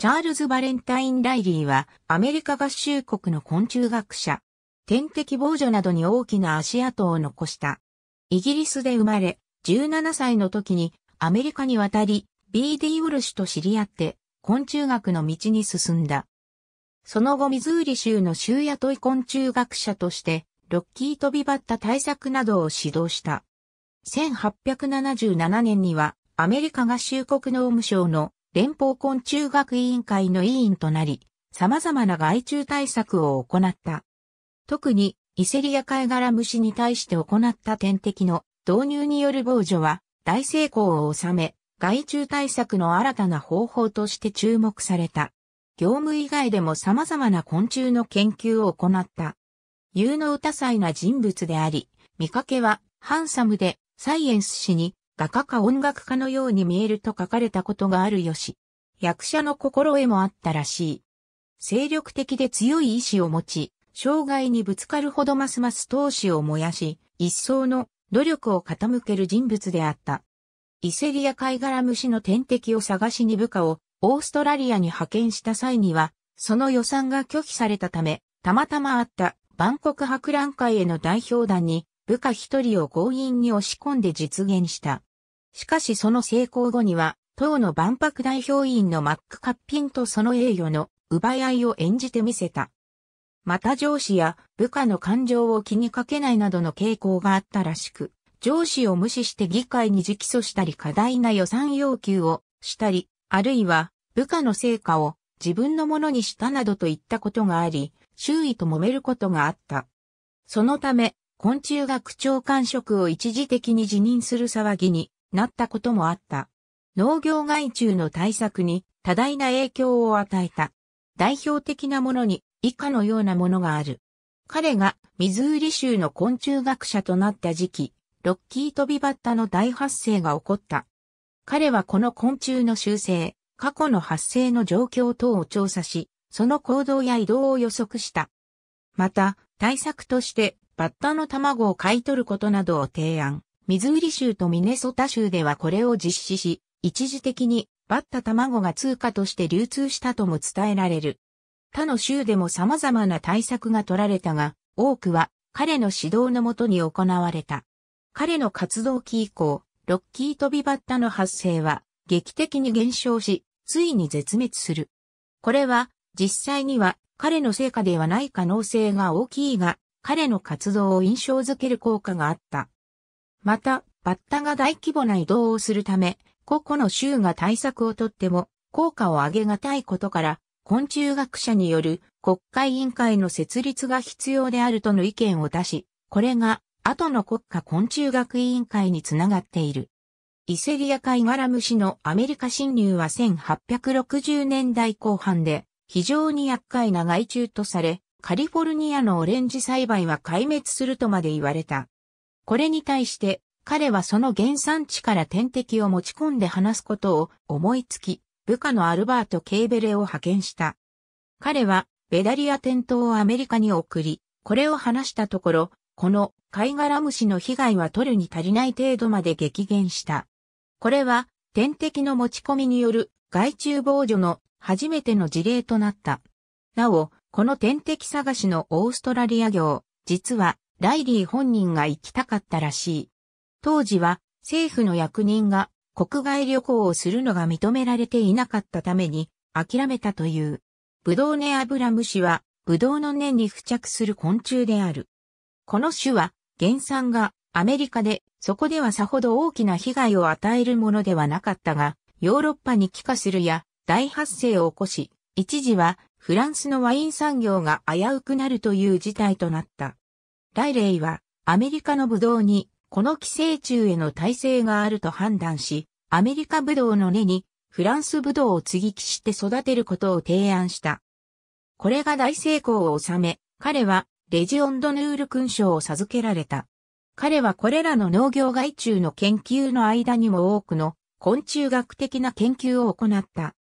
チャールズ・バレンタイン・ライリーは、アメリカ合衆国の昆虫学者。天敵防除などに大きな足跡を残した。イギリスで生まれ、17歳の時にアメリカに渡り、B.D. ウルシュと知り合って、昆虫学の道に進んだ。その後、ミズーリ州の州雇い昆虫学者として、ロッキー飛びバッタ対策などを指導した。1877年には、アメリカ合衆国農務省の連邦昆虫学委員会の委員となり、様々な害虫対策を行った。特に、イセリアカ殻ガラ虫に対して行った点滴の導入による防除は大成功を収め、害虫対策の新たな方法として注目された。業務以外でも様々な昆虫の研究を行った。有能多彩な人物であり、見かけはハンサムでサイエンス誌に画家か音楽家のように見えると書かれたことがあるよし、役者の心得もあったらしい。精力的で強い意志を持ち、障害にぶつかるほどますます闘志を燃やし、一層の努力を傾ける人物であった。イセリア貝殻虫の天敵を探しに部下をオーストラリアに派遣した際には、その予算が拒否されたため、たまたまあった万国博覧会への代表団に部下一人を強引に押し込んで実現した。しかしその成功後には、党の万博代表委員のマック・カッピンとその栄誉の奪い合いを演じてみせた。また上司や部下の感情を気にかけないなどの傾向があったらしく、上司を無視して議会に直訴したり過大な予算要求をしたり、あるいは部下の成果を自分のものにしたなどといったことがあり、周囲と揉めることがあった。そのため、昆虫学長官職を一時的に辞任する騒ぎになったこともあった。農業害虫の対策に多大な影響を与えた。代表的なものに以下のようなものがある。彼がミズーリ州の昆虫学者となった時期、ロッキー飛びバッタの大発生が起こった。彼はこの昆虫の習性、過去の発生の状況等を調査し、その行動や移動を予測した。また、対策として、バッタの卵を買い取ることなどを提案。ミズーリ州とミネソタ州ではこれを実施し、一時的にバッタ卵が通貨として流通したとも伝えられる。他の州でも様々な対策が取られたが、多くは彼の指導のもとに行われた。彼の活動期以降、ロッキー飛びバッタの発生は劇的に減少し、ついに絶滅する。これは実際には彼の成果ではない可能性が大きいが、彼の活動を印象づける効果があった。また、バッタが大規模な移動をするため、個々の州が対策をとっても効果を上げがたいことから、昆虫学者による国会委員会の設立が必要であるとの意見を出し、これが後の国家昆虫学委員会につながっている。イセリアカイガラムのアメリカ侵入は1860年代後半で非常に厄介な害虫とされ、カリフォルニアのオレンジ栽培は壊滅するとまで言われた。これに対して、彼はその原産地から天敵を持ち込んで話すことを思いつき、部下のアルバート・ケーベレを派遣した。彼は、ベダリア店頭をアメリカに送り、これを話したところ、この貝殻虫の被害は取るに足りない程度まで激減した。これは、天敵の持ち込みによる害虫防除の初めての事例となった。なお、この天敵探しのオーストラリア業、実はライリー本人が行きたかったらしい。当時は政府の役人が国外旅行をするのが認められていなかったために諦めたという。ブドウネアブラムシはブドウの根に付着する昆虫である。この種は原産がアメリカでそこではさほど大きな被害を与えるものではなかったが、ヨーロッパに帰化するや大発生を起こし、一時はフランスのワイン産業が危うくなるという事態となった。ライレイはアメリカのブドウにこの寄生虫への耐性があると判断し、アメリカブドウの根にフランスブドウを継ぎ木して育てることを提案した。これが大成功を収め、彼はレジオンドヌール勲章を授けられた。彼はこれらの農業害虫の研究の間にも多くの昆虫学的な研究を行った。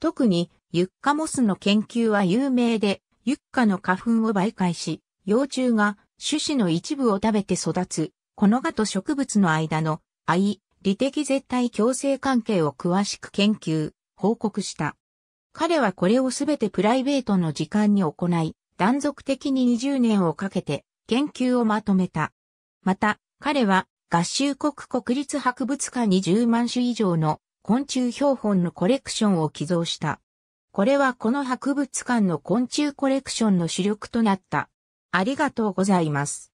特にユッカモスの研究は有名で、ユッカの花粉を媒介し、幼虫が種子の一部を食べて育つ、この蛾と植物の間の愛、理的絶対共生関係を詳しく研究、報告した。彼はこれをすべてプライベートの時間に行い、断続的に20年をかけて研究をまとめた。また、彼は合衆国国立博物館に10万種以上の昆虫標本のコレクションを寄贈した。これはこの博物館の昆虫コレクションの主力となった。ありがとうございます。